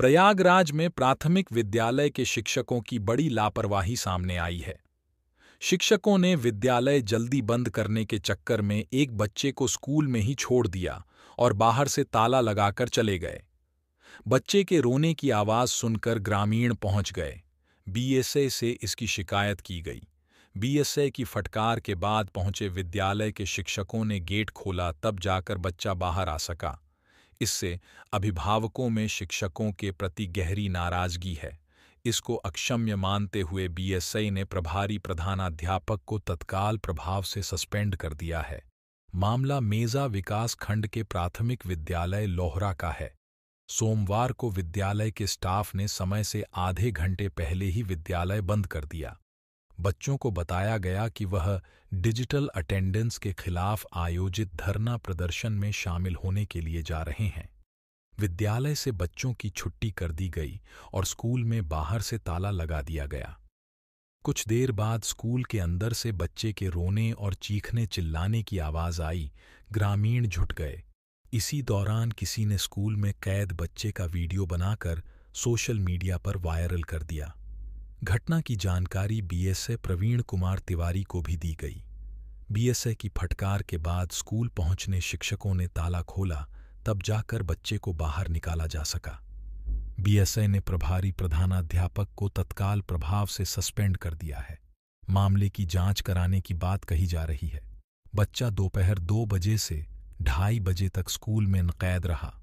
प्रयागराज में प्राथमिक विद्यालय के शिक्षकों की बड़ी लापरवाही सामने आई है शिक्षकों ने विद्यालय जल्दी बंद करने के चक्कर में एक बच्चे को स्कूल में ही छोड़ दिया और बाहर से ताला लगाकर चले गए बच्चे के रोने की आवाज़ सुनकर ग्रामीण पहुंच गए बीएसए से इसकी शिकायत की गई बीएसए की फटकार के बाद पहुंचे विद्यालय के शिक्षकों ने गेट खोला तब जाकर बच्चा बाहर आ सका इससे अभिभावकों में शिक्षकों के प्रति गहरी नाराजगी है इसको अक्षम्य मानते हुए बीएसई ने प्रभारी प्रधानाध्यापक को तत्काल प्रभाव से सस्पेंड कर दिया है मामला मेजा विकास खंड के प्राथमिक विद्यालय लोहरा का है सोमवार को विद्यालय के स्टाफ ने समय से आधे घंटे पहले ही विद्यालय बंद कर दिया बच्चों को बताया गया कि वह डिजिटल अटेंडेंस के खिलाफ आयोजित धरना प्रदर्शन में शामिल होने के लिए जा रहे हैं विद्यालय से बच्चों की छुट्टी कर दी गई और स्कूल में बाहर से ताला लगा दिया गया कुछ देर बाद स्कूल के अंदर से बच्चे के रोने और चीखने चिल्लाने की आवाज आई ग्रामीण झुट गए इसी दौरान किसी ने स्कूल में कैद बच्चे का वीडियो बनाकर सोशल मीडिया पर वायरल कर दिया घटना की जानकारी बीएसए प्रवीण कुमार तिवारी को भी दी गई बीएसए की फटकार के बाद स्कूल पहुंचने शिक्षकों ने ताला खोला तब जाकर बच्चे को बाहर निकाला जा सका बीएसए ने प्रभारी प्रधानाध्यापक को तत्काल प्रभाव से सस्पेंड कर दिया है मामले की जांच कराने की बात कही जा रही है बच्चा दोपहर दो बजे से ढाई बजे तक स्कूल में नकैद रहा